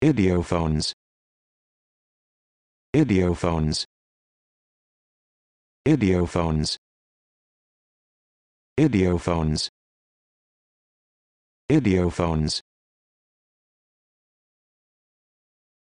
Idiophones. Idiophones. Idiophones. Idiophones. Idiophones.